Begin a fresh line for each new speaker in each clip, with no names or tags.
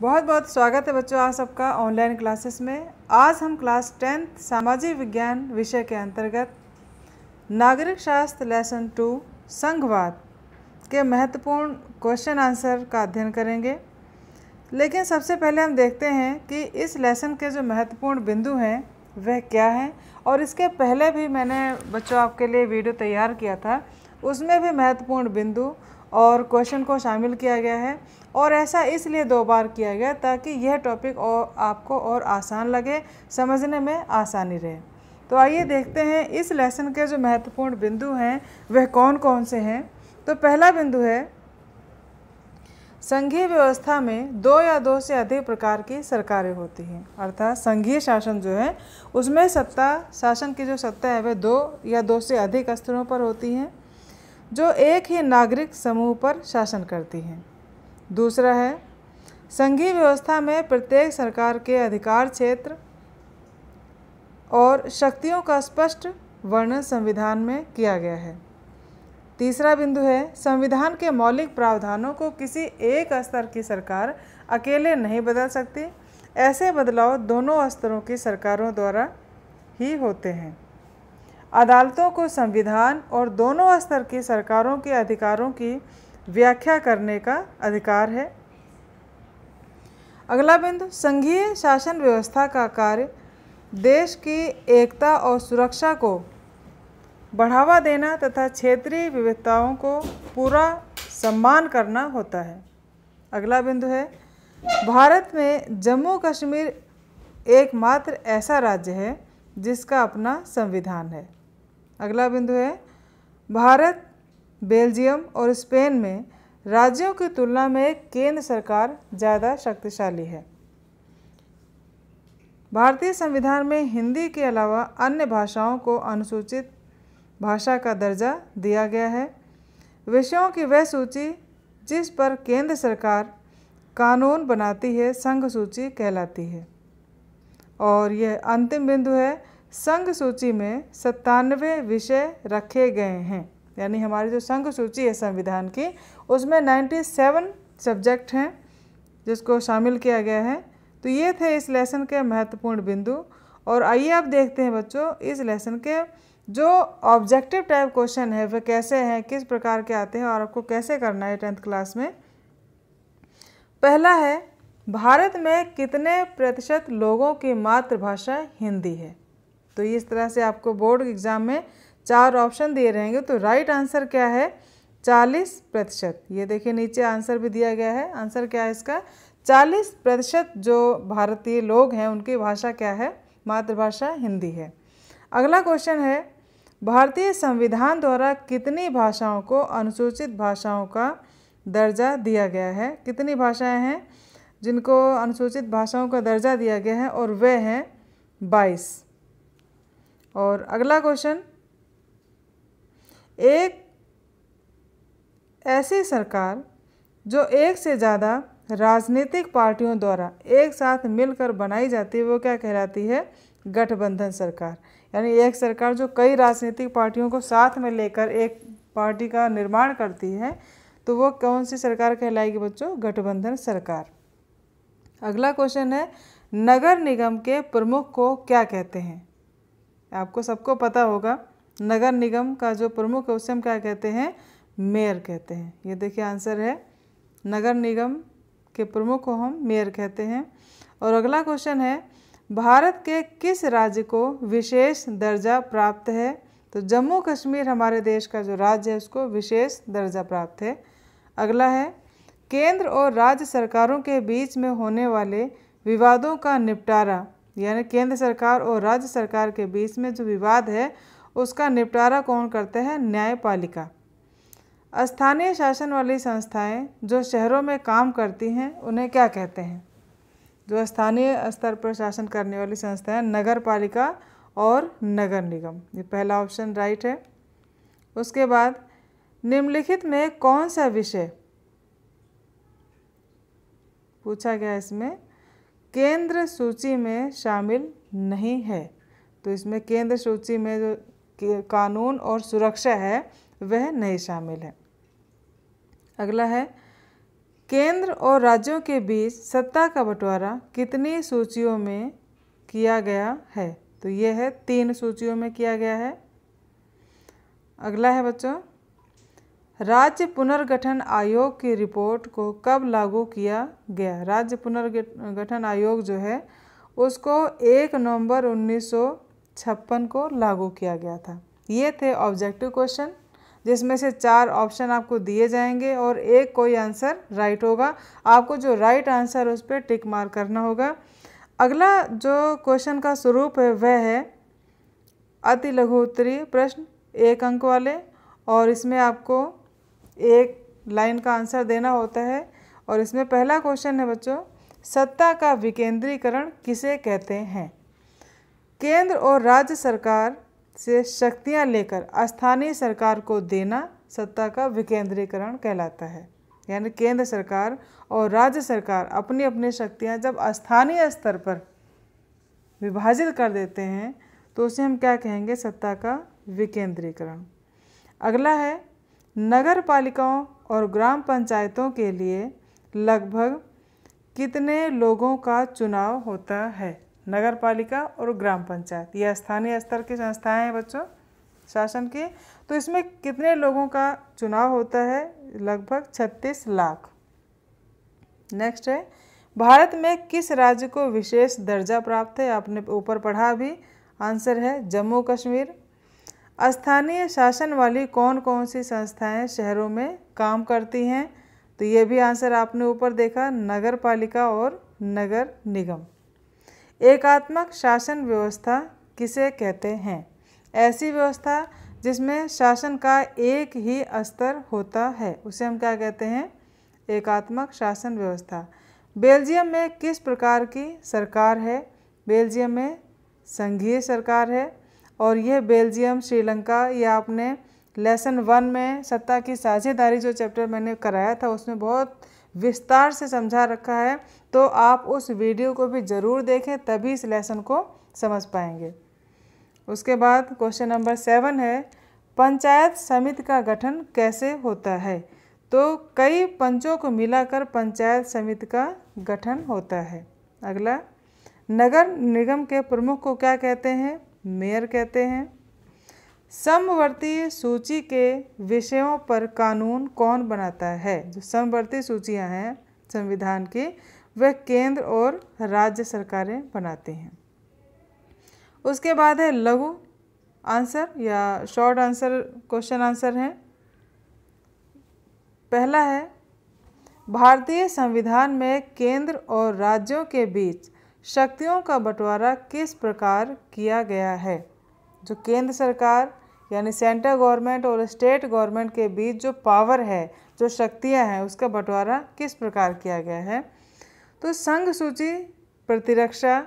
बहुत बहुत स्वागत है बच्चों आप सबका ऑनलाइन क्लासेस में आज हम क्लास टेंथ सामाजिक विज्ञान विषय के अंतर्गत नागरिक शास्त्र लेसन टू संघवाद के महत्वपूर्ण क्वेश्चन आंसर का अध्ययन करेंगे लेकिन सबसे पहले हम देखते हैं कि इस लेसन के जो महत्वपूर्ण बिंदु हैं वह क्या हैं और इसके पहले भी मैंने बच्चों आपके लिए वीडियो तैयार किया था उसमें भी महत्वपूर्ण बिंदु और क्वेश्चन को शामिल किया गया है और ऐसा इसलिए दो बार किया गया ताकि यह टॉपिक और आपको और आसान लगे समझने में आसानी रहे तो आइए देखते हैं इस लेसन के जो महत्वपूर्ण बिंदु हैं वह कौन कौन से हैं तो पहला बिंदु है संघीय व्यवस्था में दो या दो से अधिक प्रकार की सरकारें होती हैं अर्थात संघीय शासन जो है उसमें सत्ता शासन की जो सत्ता है वह दो या दो से अधिक स्तरों पर होती हैं जो एक ही नागरिक समूह पर शासन करती हैं दूसरा है संघीय व्यवस्था में प्रत्येक सरकार के अधिकार क्षेत्र और शक्तियों का स्पष्ट वर्णन संविधान में किया गया है तीसरा बिंदु है संविधान के मौलिक प्रावधानों को किसी एक स्तर की सरकार अकेले नहीं बदल सकती ऐसे बदलाव दोनों स्तरों की सरकारों द्वारा ही होते हैं अदालतों को संविधान और दोनों स्तर की सरकारों के अधिकारों की व्याख्या करने का अधिकार है अगला बिंदु संघीय शासन व्यवस्था का कार्य देश की एकता और सुरक्षा को बढ़ावा देना तथा क्षेत्रीय विविधताओं को पूरा सम्मान करना होता है अगला बिंदु है भारत में जम्मू कश्मीर एकमात्र ऐसा राज्य है जिसका अपना संविधान है अगला बिंदु है भारत बेल्जियम और स्पेन में राज्यों की तुलना में केंद्र सरकार ज़्यादा शक्तिशाली है भारतीय संविधान में हिंदी के अलावा अन्य भाषाओं को अनुसूचित भाषा का दर्जा दिया गया है विषयों की वह सूची जिस पर केंद्र सरकार कानून बनाती है संघ सूची कहलाती है और यह अंतिम बिंदु है संघ सूची में सत्तानवे विषय रखे गए हैं यानी हमारी जो संघ सूची है संविधान की उसमें 97 सब्जेक्ट हैं जिसको शामिल किया गया है तो ये थे इस लेसन के महत्वपूर्ण बिंदु और आइए आप देखते हैं बच्चों इस लेसन के जो ऑब्जेक्टिव टाइप क्वेश्चन है वे कैसे हैं किस प्रकार के आते हैं और आपको कैसे करना है टेंथ क्लास में पहला है भारत में कितने प्रतिशत लोगों की मातृभाषा हिंदी है तो इस तरह से आपको बोर्ड एग्ज़ाम में चार ऑप्शन दिए रहेंगे तो राइट आंसर क्या है चालीस प्रतिशत ये देखिए नीचे आंसर भी दिया गया है आंसर क्या है इसका चालीस प्रतिशत जो भारतीय लोग हैं उनकी भाषा क्या है मातृभाषा हिंदी है अगला क्वेश्चन है भारतीय संविधान द्वारा कितनी भाषाओं को अनुसूचित भाषाओं का दर्जा दिया गया है कितनी भाषाएं हैं जिनको अनुसूचित भाषाओं का दर्जा दिया गया है और वे हैं बाईस और अगला क्वेश्चन एक ऐसी सरकार जो एक से ज़्यादा राजनीतिक पार्टियों द्वारा एक साथ मिलकर बनाई जाती है वो क्या कहलाती है गठबंधन सरकार यानी एक सरकार जो कई राजनीतिक पार्टियों को साथ में लेकर एक पार्टी का निर्माण करती है तो वो कौन सी सरकार कहलाएगी बच्चों गठबंधन सरकार अगला क्वेश्चन है नगर निगम के प्रमुख को क्या कहते हैं आपको सबको पता होगा नगर निगम का जो प्रमुख है उसे हम क्या कहते हैं मेयर कहते हैं ये देखिए आंसर है नगर निगम के प्रमुख को हम मेयर कहते हैं और अगला क्वेश्चन है भारत के किस राज्य को विशेष दर्जा प्राप्त है तो जम्मू कश्मीर हमारे देश का जो राज्य है उसको विशेष दर्जा प्राप्त है अगला है केंद्र और राज्य सरकारों के बीच में होने वाले विवादों का निपटारा यानी केंद्र सरकार और राज्य सरकार के बीच में जो विवाद है उसका निपटारा कौन करते हैं न्यायपालिका स्थानीय शासन वाली संस्थाएं जो शहरों में काम करती हैं उन्हें क्या कहते हैं जो स्थानीय स्तर पर शासन करने वाली संस्थाएं नगर पालिका और नगर निगम ये पहला ऑप्शन राइट है उसके बाद निम्नलिखित में कौन सा विषय पूछा गया इसमें केंद्र सूची में शामिल नहीं है तो इसमें केंद्र सूची में जो कानून और सुरक्षा है वह नहीं शामिल है अगला है केंद्र और राज्यों के बीच सत्ता का बंटवारा कितनी सूचियों में किया गया है तो यह है तीन सूचियों में किया गया है अगला है बच्चों राज्य पुनर्गठन आयोग की रिपोर्ट को कब लागू किया गया राज्य पुनर्गठन आयोग जो है उसको 1 नवंबर 1956 को लागू किया गया था ये थे ऑब्जेक्टिव क्वेश्चन जिसमें से चार ऑप्शन आपको दिए जाएंगे और एक कोई आंसर राइट होगा आपको जो राइट आंसर उस पर टिक मार करना होगा अगला जो क्वेश्चन का स्वरूप है वह है अति लघु उत्तरीय प्रश्न एक अंक वाले और इसमें आपको एक लाइन का आंसर देना होता है और इसमें पहला क्वेश्चन है बच्चों सत्ता का विकेंद्रीकरण किसे कहते हैं केंद्र और राज्य सरकार से शक्तियां लेकर स्थानीय सरकार को देना सत्ता का विकेंद्रीकरण कहलाता है यानी केंद्र सरकार और राज्य सरकार अपनी अपनी शक्तियां जब स्थानीय स्तर पर विभाजित कर देते हैं तो उसे हम क्या कहेंगे सत्ता का विकेंद्रीकरण अगला है नगर पालिकाओं और ग्राम पंचायतों के लिए लगभग कितने लोगों का चुनाव होता है नगर पालिका और ग्राम पंचायत यह स्थानीय स्तर की संस्थाएं हैं बच्चों शासन की तो इसमें कितने लोगों का चुनाव होता है लगभग 36 लाख नेक्स्ट है भारत में किस राज्य को विशेष दर्जा प्राप्त है आपने ऊपर पढ़ा भी आंसर है जम्मू कश्मीर स्थानीय शासन वाली कौन कौन सी संस्थाएं शहरों में काम करती हैं तो ये भी आंसर आपने ऊपर देखा नगर पालिका और नगर निगम एकात्मक शासन व्यवस्था किसे कहते हैं ऐसी व्यवस्था जिसमें शासन का एक ही स्तर होता है उसे हम क्या कहते हैं एकात्मक शासन व्यवस्था बेल्जियम में किस प्रकार की सरकार है बेल्जियम में संघीय सरकार है और यह बेल्जियम श्रीलंका यह आपने लेसन वन में सत्ता की साझेदारी जो चैप्टर मैंने कराया था उसमें बहुत विस्तार से समझा रखा है तो आप उस वीडियो को भी ज़रूर देखें तभी इस लेसन को समझ पाएंगे उसके बाद क्वेश्चन नंबर सेवन है पंचायत समिति का गठन कैसे होता है तो कई पंचों को मिलाकर पंचायत समिति का गठन होता है अगला नगर निगम के प्रमुख को क्या कहते हैं मेयर कहते हैं समवर्ती सूची के विषयों पर कानून कौन बनाता है जो समवर्ती सूचियां हैं संविधान की वह केंद्र और राज्य सरकारें बनाती हैं उसके बाद है लघु आंसर या शॉर्ट आंसर क्वेश्चन आंसर है पहला है भारतीय संविधान में केंद्र और राज्यों के बीच शक्तियों का बंटवारा किस प्रकार किया गया है जो केंद्र सरकार यानी सेंट्रल गवर्नमेंट और स्टेट गवर्नमेंट के बीच जो पावर है जो शक्तियां हैं उसका बंटवारा किस प्रकार किया गया है तो संघ सूची प्रतिरक्षा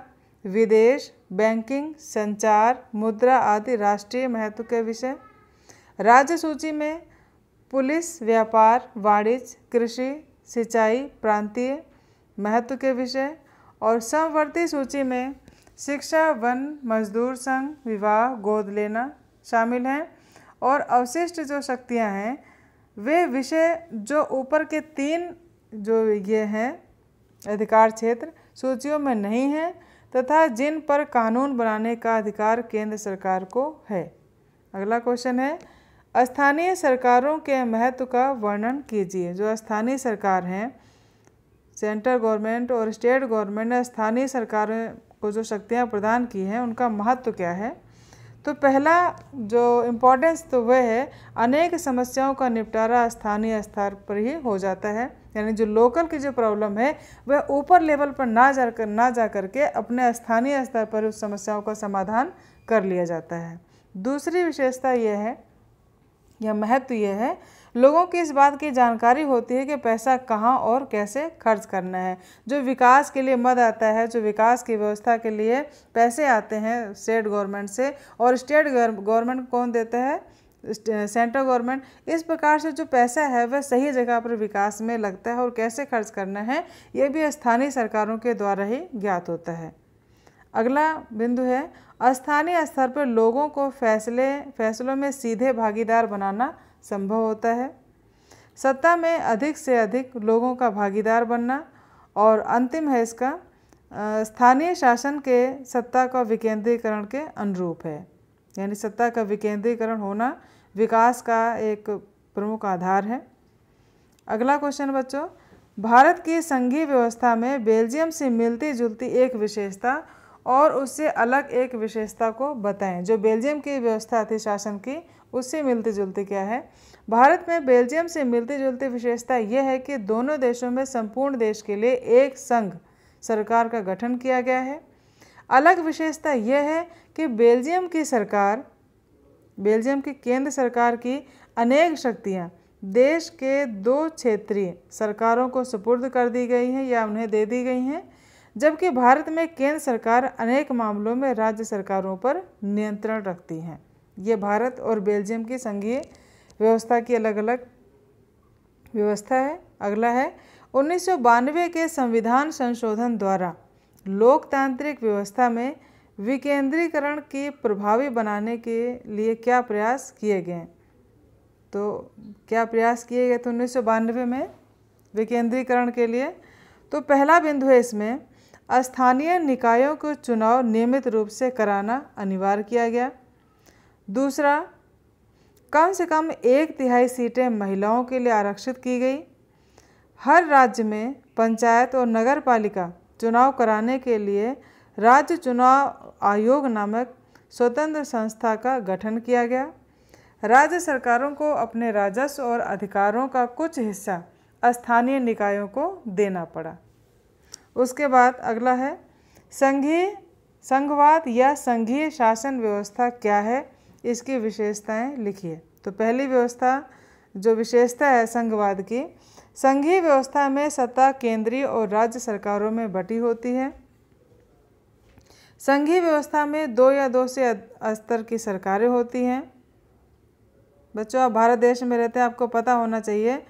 विदेश बैंकिंग संचार मुद्रा आदि राष्ट्रीय महत्व के विषय राज्य सूची में पुलिस व्यापार वाणिज्य कृषि सिंचाई प्रांतीय महत्व के विषय और समवर्ती सूची में शिक्षा वन मजदूर संघ विवाह गोद लेना शामिल हैं और अवशिष्ट जो शक्तियां हैं वे विषय जो ऊपर के तीन जो ये हैं अधिकार क्षेत्र सूचियों में नहीं हैं तथा जिन पर कानून बनाने का अधिकार केंद्र सरकार को है अगला क्वेश्चन है स्थानीय सरकारों के महत्व का वर्णन कीजिए जो स्थानीय सरकार हैं सेंट्रल गवर्नमेंट और स्टेट गवर्नमेंट ने स्थानीय सरकार को जो शक्तियाँ प्रदान की हैं उनका महत्व क्या है तो पहला जो इम्पोर्टेंस तो वह है अनेक समस्याओं का निपटारा स्थानीय स्तर पर ही हो जाता है यानी जो लोकल की जो प्रॉब्लम है वह ऊपर लेवल पर ना जा कर ना जा कर के अपने स्थानीय स्तर पर उस समस्याओं का समाधान कर लिया जाता है दूसरी विशेषता यह है या महत्व यह है लोगों की इस बात की जानकारी होती है कि पैसा कहाँ और कैसे खर्च करना है जो विकास के लिए मद आता है जो विकास की व्यवस्था के लिए पैसे आते हैं स्टेट गवर्नमेंट से और स्टेट गवर्नमेंट कौन देता है सेंट्रल गवर्नमेंट इस प्रकार से जो पैसा है वह सही जगह पर विकास में लगता है और कैसे खर्च करना है ये भी स्थानीय सरकारों के द्वारा ही ज्ञात होता है अगला बिंदु है स्थानीय स्तर पर लोगों को फैसले फैसलों में सीधे भागीदार बनाना संभव होता है सत्ता में अधिक से अधिक लोगों का भागीदार बनना और अंतिम है इसका स्थानीय शासन के सत्ता का विकेंद्रीकरण के अनुरूप है यानी सत्ता का विकेंद्रीकरण होना विकास का एक प्रमुख आधार है अगला क्वेश्चन बच्चों भारत की संघीय व्यवस्था में बेल्जियम से मिलती जुलती एक विशेषता और उससे अलग एक विशेषता को बताएं जो बेल्जियम की व्यवस्था थी शासन की उससे मिलते जुलते क्या है भारत में बेल्जियम से मिलते जुलते विशेषता यह है कि दोनों देशों में संपूर्ण देश के लिए एक संघ सरकार का गठन किया गया है अलग विशेषता यह है कि बेल्जियम की सरकार बेल्जियम की केंद्र सरकार की अनेक शक्तियाँ देश के दो क्षेत्रीय सरकारों को सुपुर्द कर दी गई हैं या उन्हें दे दी गई हैं जबकि भारत में केंद्र सरकार अनेक मामलों में राज्य सरकारों पर नियंत्रण रखती हैं ये भारत और बेल्जियम की संघीय व्यवस्था की अलग अलग व्यवस्था है अगला है उन्नीस के संविधान संशोधन द्वारा लोकतांत्रिक व्यवस्था में विकेंद्रीकरण की प्रभावी बनाने के लिए क्या प्रयास किए गए तो क्या प्रयास किए गए तो उन्नीस में विकेंद्रीकरण के लिए तो पहला बिंदु है इसमें स्थानीय निकायों को चुनाव नियमित रूप से कराना अनिवार्य किया गया दूसरा कम से कम एक तिहाई सीटें महिलाओं के लिए आरक्षित की गई हर राज्य में पंचायत और नगर पालिका चुनाव कराने के लिए राज्य चुनाव आयोग नामक स्वतंत्र संस्था का गठन किया गया राज्य सरकारों को अपने राजस्व और अधिकारों का कुछ हिस्सा स्थानीय निकायों को देना पड़ा उसके बाद अगला है संघीय संघवाद या संघीय शासन व्यवस्था क्या है इसकी विशेषताएं लिखिए तो पहली व्यवस्था जो विशेषता है संघवाद की संघीय व्यवस्था में सत्ता केंद्रीय और राज्य सरकारों में बटी होती है संघीय व्यवस्था में दो या दो से स्तर की सरकारें होती हैं बच्चों आप भारत देश में रहते हैं आपको पता होना चाहिए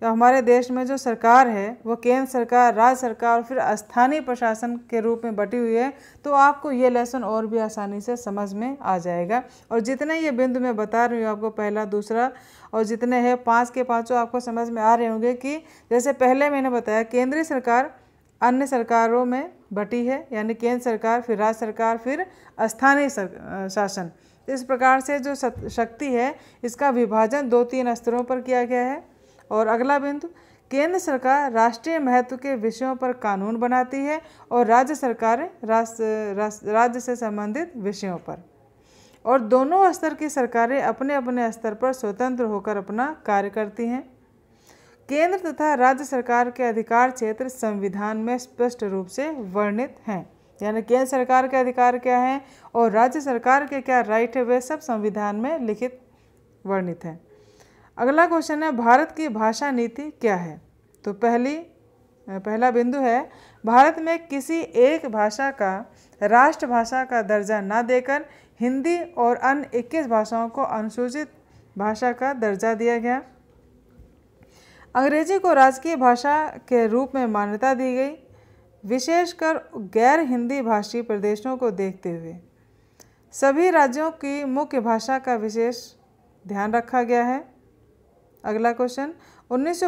कि तो हमारे देश में जो सरकार है वो केंद्र सरकार राज्य सरकार और फिर स्थानीय प्रशासन के रूप में बटी हुई है तो आपको ये लेसन और भी आसानी से समझ में आ जाएगा और जितने ये बिंदु मैं बता रही हूँ आपको पहला दूसरा और जितने हैं पाँच के पाँचों आपको समझ में आ रहे होंगे कि जैसे पहले मैंने बताया केंद्रीय सरकार अन्य सरकारों में बटी है यानी केंद्र सरकार फिर राज्य सरकार फिर स्थानीय शासन इस प्रकार से जो शक्ति है इसका विभाजन दो तीन स्तरों पर किया गया है और अगला बिंदु केंद्र सरकार राष्ट्रीय महत्व के विषयों पर कानून बनाती है और राज्य सरकारें राज्य से संबंधित विषयों पर और दोनों स्तर की सरकारें अपने अपने स्तर पर स्वतंत्र होकर अपना कार्य करती हैं केंद्र तथा राज्य सरकार के अधिकार क्षेत्र संविधान में स्पष्ट रूप से वर्णित हैं यानी केंद्र सरकार के अधिकार क्या हैं और राज्य सरकार के क्या राइट है वे सब संविधान में लिखित वर्णित हैं अगला क्वेश्चन है भारत की भाषा नीति क्या है तो पहली पहला बिंदु है भारत में किसी एक भाषा का राष्ट्रभाषा का दर्जा ना देकर हिंदी और अन्य 21 भाषाओं को अनुसूचित भाषा का दर्जा दिया गया अंग्रेजी को राजकीय भाषा के रूप में मान्यता दी गई विशेषकर गैर हिंदी भाषी प्रदेशों को देखते हुए सभी राज्यों की मुख्य भाषा का विशेष ध्यान रखा गया है अगला क्वेश्चन उन्नीस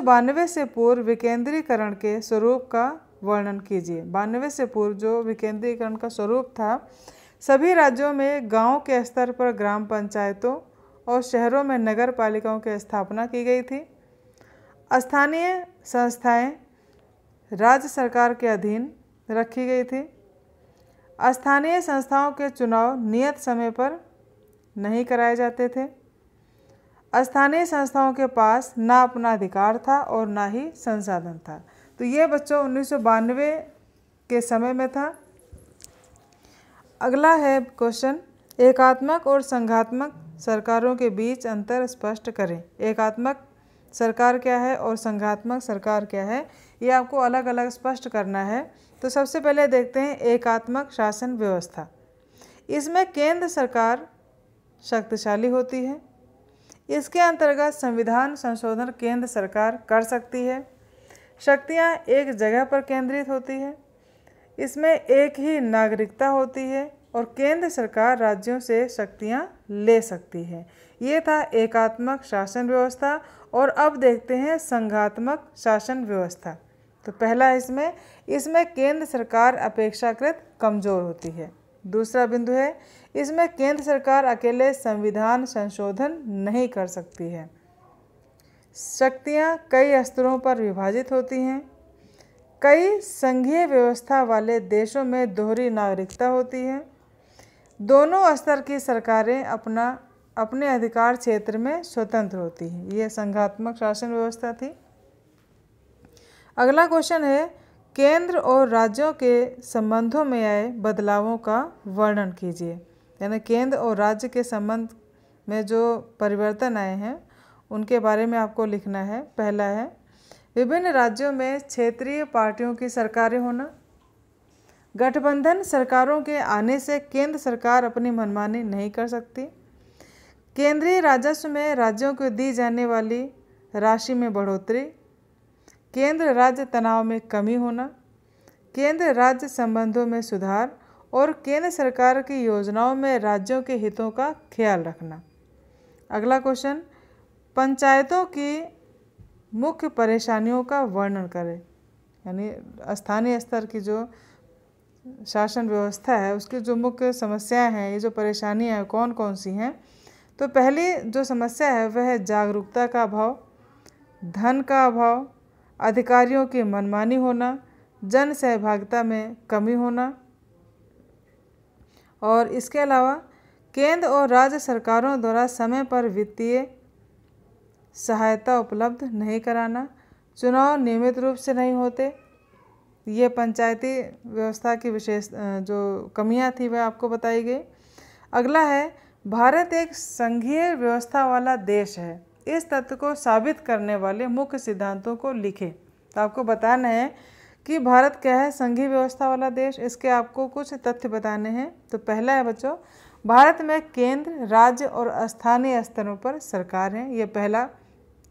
से पूर्व विकेंद्रीकरण के स्वरूप का वर्णन कीजिए बानवे से पूर्व जो विकेंद्रीकरण का स्वरूप था सभी राज्यों में गांव के स्तर पर ग्राम पंचायतों और शहरों में नगर पालिकाओं की स्थापना की गई थी स्थानीय संस्थाएं राज्य सरकार के अधीन रखी गई थी स्थानीय संस्थाओं के चुनाव नियत समय पर नहीं कराए जाते थे स्थानीय संस्थाओं के पास ना अपना अधिकार था और ना ही संसाधन था तो ये बच्चों उन्नीस के समय में था अगला है क्वेश्चन एकात्मक और संघात्मक सरकारों के बीच अंतर स्पष्ट करें एकात्मक सरकार क्या है और संघात्मक सरकार क्या है ये आपको अलग अलग स्पष्ट करना है तो सबसे पहले देखते हैं एकात्मक शासन व्यवस्था इसमें केंद्र सरकार शक्तिशाली होती है इसके अंतर्गत संविधान संशोधन केंद्र सरकार कर सकती है शक्तियाँ एक जगह पर केंद्रित होती है इसमें एक ही नागरिकता होती है और केंद्र सरकार राज्यों से शक्तियाँ ले सकती है ये था एकात्मक शासन व्यवस्था और अब देखते हैं संघात्मक शासन व्यवस्था तो पहला इसमें इसमें केंद्र सरकार अपेक्षाकृत कमज़ोर होती है दूसरा बिंदु है इसमें केंद्र सरकार अकेले संविधान संशोधन नहीं कर सकती है शक्तियाँ कई स्तरों पर विभाजित होती हैं कई संघीय व्यवस्था वाले देशों में दोहरी नागरिकता होती है दोनों स्तर की सरकारें अपना अपने अधिकार क्षेत्र में स्वतंत्र होती हैं ये संघात्मक शासन व्यवस्था थी अगला क्वेश्चन है केंद्र और राज्यों के संबंधों में आए बदलावों का वर्णन कीजिए यानी केंद्र और राज्य के संबंध में जो परिवर्तन आए हैं उनके बारे में आपको लिखना है पहला है विभिन्न राज्यों में क्षेत्रीय पार्टियों की सरकारें होना गठबंधन सरकारों के आने से केंद्र सरकार अपनी मनमानी नहीं कर सकती केंद्रीय राजस्व में राज्यों को दी जाने वाली राशि में बढ़ोतरी केंद्र राज्य तनाव में कमी होना केंद्र राज्य संबंधों में सुधार और केंद्र सरकार की योजनाओं में राज्यों के हितों का ख्याल रखना अगला क्वेश्चन पंचायतों की मुख्य परेशानियों का वर्णन करें यानी स्थानीय स्तर की जो शासन व्यवस्था है उसकी जो मुख्य समस्याएं हैं ये जो परेशानियां हैं कौन कौन सी हैं तो पहली जो समस्या है वह है जागरूकता का अभाव धन का अभाव अधिकारियों की मनमानी होना जन सहभागिता में कमी होना और इसके अलावा केंद्र और राज्य सरकारों द्वारा समय पर वित्तीय सहायता उपलब्ध नहीं कराना चुनाव नियमित रूप से नहीं होते ये पंचायती व्यवस्था की विशेष जो कमियां थी वह आपको बताई गई अगला है भारत एक संघीय व्यवस्था वाला देश है इस तत्व को साबित करने वाले मुख्य सिद्धांतों को लिखें तो आपको बताना है कि भारत क्या है संघीय व्यवस्था वाला देश इसके आपको कुछ तथ्य बताने हैं तो पहला है बच्चों भारत में केंद्र राज्य और स्थानीय स्तरों पर सरकार है ये पहला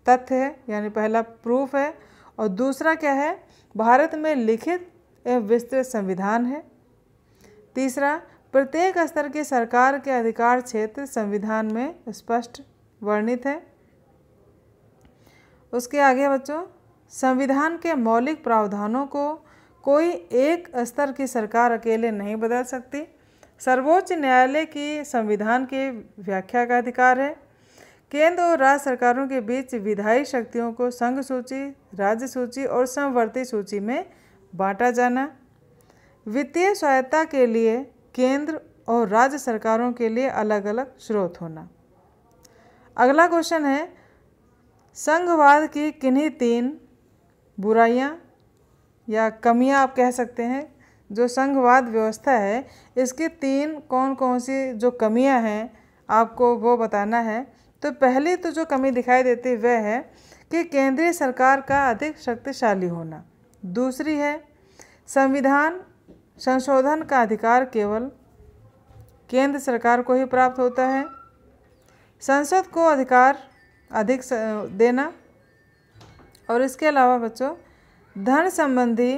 तथ्य है यानी पहला प्रूफ है और दूसरा क्या है भारत में लिखित एवं विस्तृत संविधान है तीसरा प्रत्येक स्तर की सरकार के अधिकार क्षेत्र संविधान में स्पष्ट वर्णित है उसके आगे बच्चों संविधान के मौलिक प्रावधानों को कोई एक स्तर की सरकार अकेले नहीं बदल सकती सर्वोच्च न्यायालय की संविधान की व्याख्या का अधिकार है केंद्र और राज्य सरकारों के बीच विधायी शक्तियों को संघ सूची राज्य सूची और समवर्ती सूची में बांटा जाना वित्तीय सहायता के लिए केंद्र और राज्य सरकारों के लिए अलग अलग स्रोत होना अगला क्वेश्चन है संघवाद की किन्हीं तीन बुराइयाँ या कमियाँ आप कह सकते हैं जो संघवाद व्यवस्था है इसकी तीन कौन कौन सी जो कमियां हैं आपको वो बताना है तो पहली तो जो कमी दिखाई देती वह है कि केंद्रीय सरकार का अधिक शक्तिशाली होना दूसरी है संविधान संशोधन का अधिकार केवल केंद्र सरकार को ही प्राप्त होता है संसद को अधिकार अधिक देना और इसके अलावा बच्चों धन संबंधी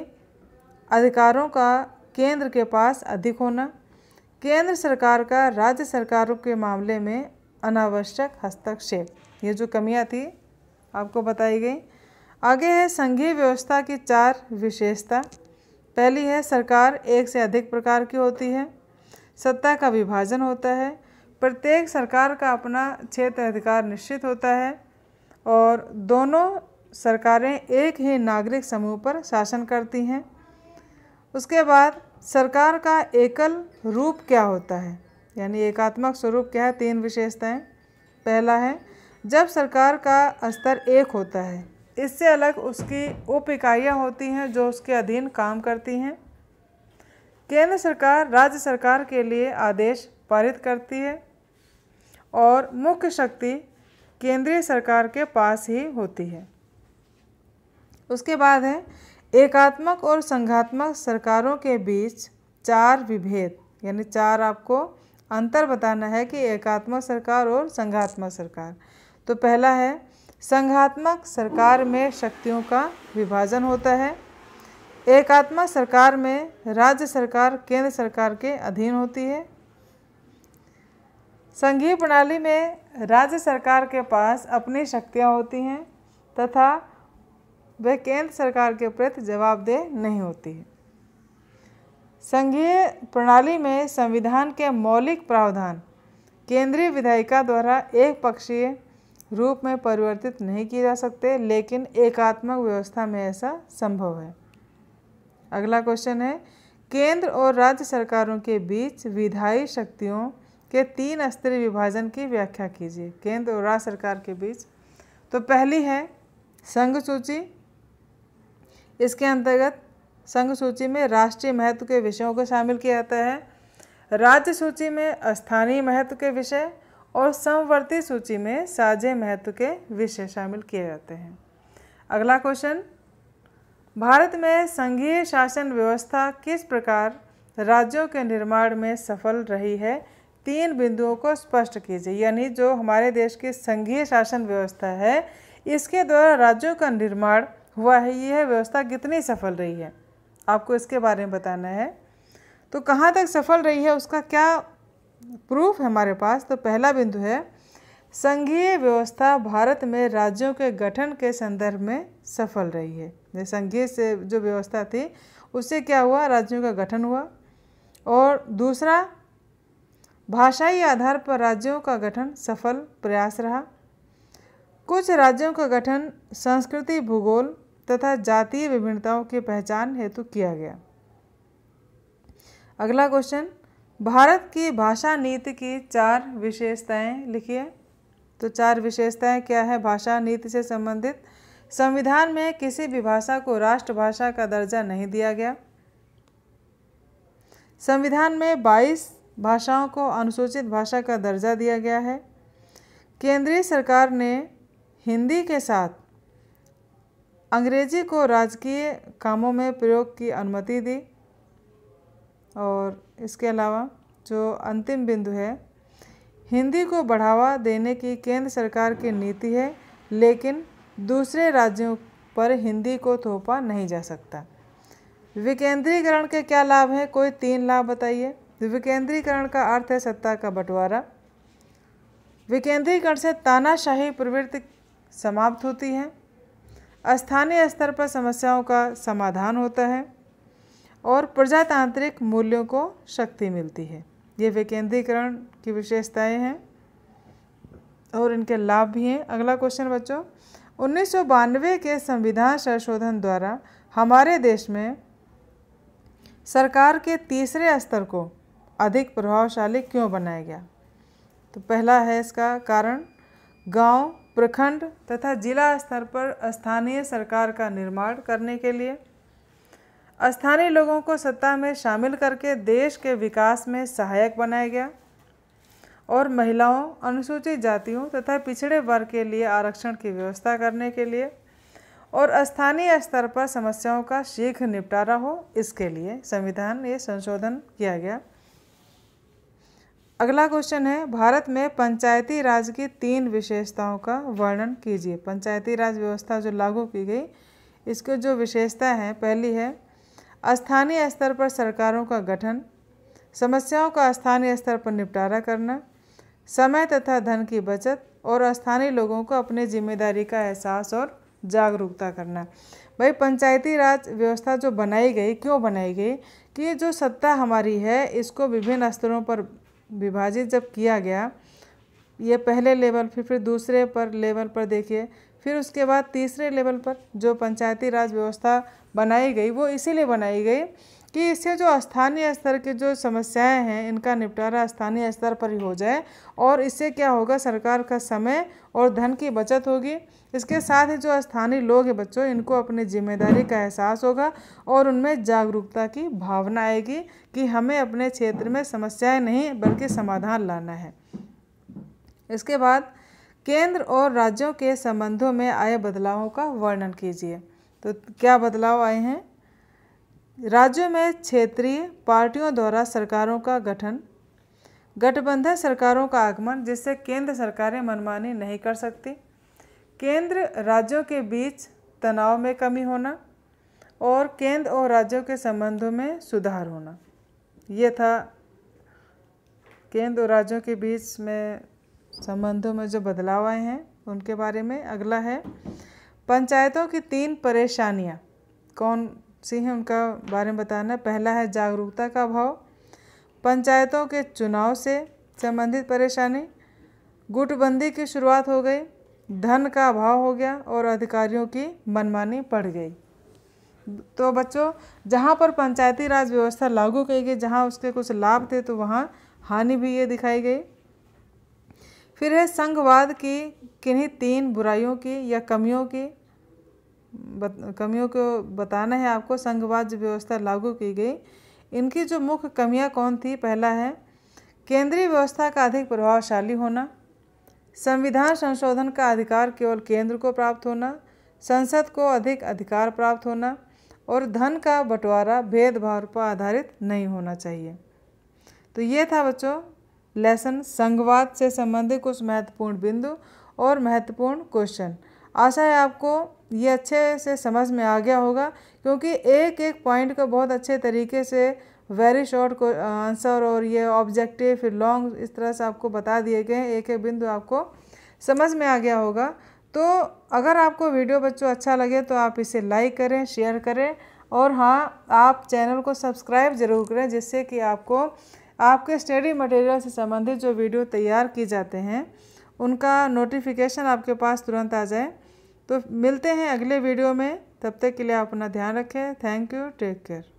अधिकारों का केंद्र के पास अधिक होना केंद्र सरकार का राज्य सरकारों के मामले में अनावश्यक हस्तक्षेप ये जो कमियां थी आपको बताई गई आगे है संघीय व्यवस्था की चार विशेषता पहली है सरकार एक से अधिक प्रकार की होती है सत्ता का विभाजन होता है प्रत्येक सरकार का अपना क्षेत्र अधिकार निश्चित होता है और दोनों सरकारें एक ही नागरिक समूह पर शासन करती हैं उसके बाद सरकार का एकल रूप क्या होता है यानी एकात्मक स्वरूप क्या है तीन विशेषताएं पहला है जब सरकार का स्तर एक होता है इससे अलग उसकी उप इकाइयाँ होती हैं जो उसके अधीन काम करती हैं केंद्र सरकार राज्य सरकार के लिए आदेश पारित करती है और मुख्य शक्ति केंद्रीय सरकार के पास ही होती है उसके बाद है एकात्मक और संघात्मक सरकारों के बीच चार विभेद यानी चार आपको अंतर बताना है कि एकात्मक सरकार और संघात्मक सरकार तो पहला है संघात्मक सरकार में शक्तियों का विभाजन होता है एकात्मक सरकार में राज्य सरकार केंद्र सरकार के अधीन होती है संघीय प्रणाली में राज्य सरकार के पास अपनी शक्तियाँ होती हैं तथा वह केंद्र सरकार के प्रति जवाबदेह नहीं होती है संघीय प्रणाली में संविधान के मौलिक प्रावधान केंद्रीय विधायिका द्वारा एक पक्षीय रूप में परिवर्तित नहीं किए जा सकते लेकिन एकात्मक व्यवस्था में ऐसा संभव है अगला क्वेश्चन है केंद्र और राज्य सरकारों के बीच विधायी शक्तियों के तीन स्तरीय विभाजन की व्याख्या कीजिए केंद्र और राज्य सरकार के बीच तो पहली है संघ सूची इसके अंतर्गत संघ सूची में राष्ट्रीय महत्व के विषयों को शामिल किया जाता है राज्य सूची में स्थानीय महत्व के विषय और समवर्ती सूची में साझे महत्व के विषय शामिल किए जाते हैं अगला क्वेश्चन भारत में संघीय शासन व्यवस्था किस प्रकार राज्यों के निर्माण में सफल रही है तीन बिंदुओं को स्पष्ट कीजिए यानी जो हमारे देश की संघीय शासन व्यवस्था है इसके द्वारा राज्यों का निर्माण हुआ है यह व्यवस्था कितनी सफल रही है आपको इसके बारे में बताना है तो कहाँ तक सफल रही है उसका क्या प्रूफ है हमारे पास तो पहला बिंदु है संघीय व्यवस्था भारत में राज्यों के गठन के संदर्भ में सफल रही है संघीय से जो व्यवस्था थी उससे क्या हुआ राज्यों का गठन हुआ और दूसरा भाषाई आधार पर राज्यों का गठन सफल प्रयास रहा कुछ राज्यों का गठन संस्कृति भूगोल तथा जातीय विभिन्नताओं की पहचान हेतु किया गया अगला क्वेश्चन भारत की भाषा नीति की चार विशेषताएं लिखिए तो चार विशेषताएं क्या है भाषा नीति से संबंधित संविधान में किसी भी भाषा को राष्ट्रभाषा का दर्जा नहीं दिया गया संविधान में 22 भाषाओं को अनुसूचित भाषा का दर्जा दिया गया है केंद्रीय सरकार ने हिंदी के साथ अंग्रेजी को राजकीय कामों में प्रयोग की अनुमति दी और इसके अलावा जो अंतिम बिंदु है हिंदी को बढ़ावा देने की केंद्र सरकार की नीति है लेकिन दूसरे राज्यों पर हिंदी को थोपा नहीं जा सकता विकेंद्रीकरण के क्या लाभ हैं कोई तीन लाभ बताइए विकेंद्रीकरण का अर्थ है सत्ता का बंटवारा विकेंद्रीकरण से तानाशाही प्रवृत्ति समाप्त होती है स्थानीय स्तर पर समस्याओं का समाधान होता है और प्रजातांत्रिक मूल्यों को शक्ति मिलती है ये विकेंद्रीकरण की विशेषताएं हैं और इनके लाभ भी हैं अगला क्वेश्चन बच्चों उन्नीस के संविधान संशोधन द्वारा हमारे देश में सरकार के तीसरे स्तर को अधिक प्रभावशाली क्यों बनाया गया तो पहला है इसका कारण गांव, प्रखंड तथा जिला स्तर पर स्थानीय सरकार का निर्माण करने के लिए स्थानीय लोगों को सत्ता में शामिल करके देश के विकास में सहायक बनाया गया और महिलाओं अनुसूचित जातियों तथा पिछड़े वर्ग के लिए आरक्षण की व्यवस्था करने के लिए और स्थानीय स्तर पर समस्याओं का शीघ्र निपटारा हो इसके लिए संविधान ये संशोधन किया गया अगला क्वेश्चन है भारत में पंचायती राज की तीन विशेषताओं का वर्णन कीजिए पंचायती राज व्यवस्था जो लागू की गई इसके जो विशेषता है पहली है स्थानीय स्तर पर सरकारों का गठन समस्याओं का स्थानीय स्तर पर निपटारा करना समय तथा धन की बचत और स्थानीय लोगों को अपने जिम्मेदारी का एहसास और जागरूकता करना भाई पंचायती राज व्यवस्था जो बनाई गई क्यों बनाई गई कि जो सत्ता हमारी है इसको विभिन्न स्तरों पर विभाजित जब किया गया ये पहले लेवल फिर फिर दूसरे पर लेवल पर देखिए फिर उसके बाद तीसरे लेवल पर जो पंचायती राज व्यवस्था बनाई गई वो इसीलिए बनाई गई कि इससे जो स्थानीय स्तर की जो समस्याएं हैं इनका निपटारा स्थानीय स्तर पर ही हो जाए और इससे क्या होगा सरकार का समय और धन की बचत होगी इसके साथ ही जो स्थानीय लोग हैं बच्चों इनको अपनी जिम्मेदारी का एहसास होगा और उनमें जागरूकता की भावना आएगी कि हमें अपने क्षेत्र में समस्याएं नहीं बल्कि समाधान लाना है इसके बाद केंद्र और राज्यों के संबंधों में आए बदलावों का वर्णन कीजिए तो क्या बदलाव आए हैं राज्य में क्षेत्रीय पार्टियों द्वारा सरकारों का गठन गठबंधन सरकारों का आगमन जिससे केंद्र सरकारें मनमानी नहीं कर सकती केंद्र राज्यों के बीच तनाव में कमी होना और केंद्र और राज्यों के संबंधों में सुधार होना ये था केंद्र और राज्यों के बीच में संबंधों में जो बदलाव आए हैं उनके बारे में अगला है पंचायतों की तीन परेशानियाँ कौन से हैं उनका बारे में बताना पहला है जागरूकता का अभाव पंचायतों के चुनाव से संबंधित परेशानी गुटबंदी की शुरुआत हो गई धन का अभाव हो गया और अधिकारियों की मनमानी बढ़ गई तो बच्चों जहाँ पर पंचायती राज व्यवस्था लागू की गई जहाँ उसके कुछ लाभ थे तो वहाँ हानि भी ये दिखाई गई फिर है संघवाद की किन्हीं तीन बुराइयों की या कमियों की बत, कमियों को बताना है आपको संघवाद जो व्यवस्था लागू की गई इनकी जो मुख्य कमियां कौन थी पहला है केंद्रीय व्यवस्था का अधिक प्रभावशाली होना संविधान संशोधन का अधिकार केवल केंद्र को प्राप्त होना संसद को अधिक अधिकार प्राप्त होना और धन का बंटवारा भेदभाव पर आधारित नहीं होना चाहिए तो ये था बच्चों लेसन संघवाद से संबंधित कुछ महत्वपूर्ण बिंदु और महत्वपूर्ण क्वेश्चन आशा है आपको ये अच्छे से समझ में आ गया होगा क्योंकि एक एक पॉइंट को बहुत अच्छे तरीके से वेरी शॉर्ट को आंसर और ये ऑब्जेक्टिव फिर लॉन्ग इस तरह से आपको बता दिए गए हैं एक एक बिंदु आपको समझ में आ गया होगा तो अगर आपको वीडियो बच्चों अच्छा लगे तो आप इसे लाइक करें शेयर करें और हाँ आप चैनल को सब्सक्राइब ज़रूर करें जिससे कि आपको आपके स्टडी मटेरियल से संबंधित जो वीडियो तैयार किए जाते हैं उनका नोटिफिकेशन आपके पास तुरंत आ जाए तो मिलते हैं अगले वीडियो में तब तक के लिए आप अपना ध्यान रखें थैंक यू टेक केयर